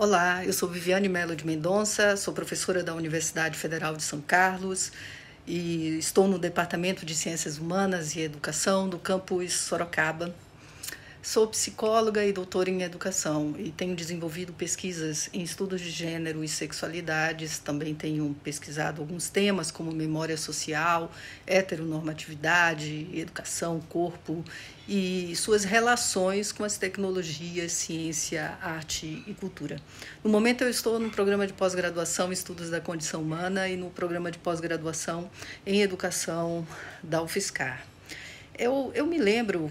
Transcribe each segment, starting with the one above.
Olá, eu sou Viviane Melo de Mendonça, sou professora da Universidade Federal de São Carlos e estou no Departamento de Ciências Humanas e Educação do campus Sorocaba, Sou psicóloga e doutora em educação e tenho desenvolvido pesquisas em estudos de gênero e sexualidades. Também tenho pesquisado alguns temas como memória social, heteronormatividade, educação, corpo e suas relações com as tecnologias, ciência, arte e cultura. No momento, eu estou no programa de pós-graduação em Estudos da Condição Humana e no programa de pós-graduação em Educação da UFSCar. Eu, eu me lembro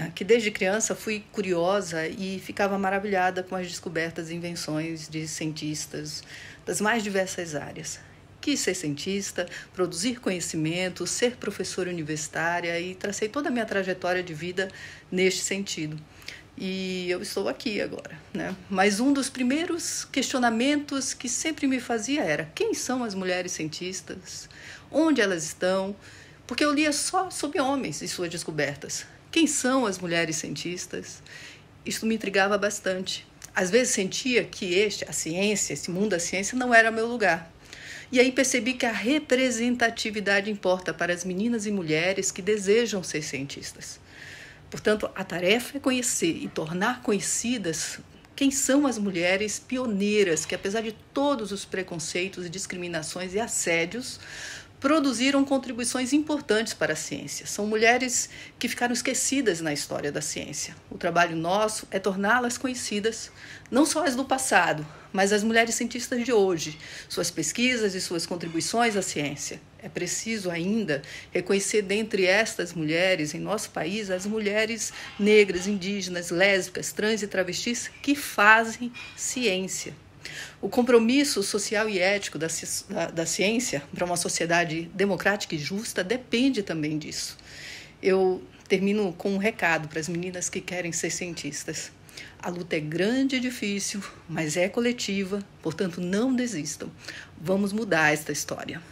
ah, que desde criança fui curiosa e ficava maravilhada com as descobertas e invenções de cientistas das mais diversas áreas. Quis ser cientista, produzir conhecimento, ser professora universitária e tracei toda a minha trajetória de vida neste sentido. E eu estou aqui agora, né? Mas um dos primeiros questionamentos que sempre me fazia era: quem são as mulheres cientistas? Onde elas estão? Porque eu lia só sobre homens e suas descobertas. Quem são as mulheres cientistas? Isso me intrigava bastante. Às vezes sentia que este, a ciência, esse mundo da ciência, não era meu lugar. E aí percebi que a representatividade importa para as meninas e mulheres que desejam ser cientistas. Portanto, a tarefa é conhecer e tornar conhecidas quem são as mulheres pioneiras que, apesar de todos os preconceitos e discriminações e assédios, produziram contribuições importantes para a ciência. São mulheres que ficaram esquecidas na história da ciência. O trabalho nosso é torná-las conhecidas, não só as do passado, mas as mulheres cientistas de hoje, suas pesquisas e suas contribuições à ciência. É preciso ainda reconhecer dentre estas mulheres em nosso país as mulheres negras, indígenas, lésbicas, trans e travestis que fazem ciência. O compromisso social e ético da, da, da ciência para uma sociedade democrática e justa depende também disso. Eu termino com um recado para as meninas que querem ser cientistas. A luta é grande e difícil, mas é coletiva, portanto, não desistam. Vamos mudar esta história.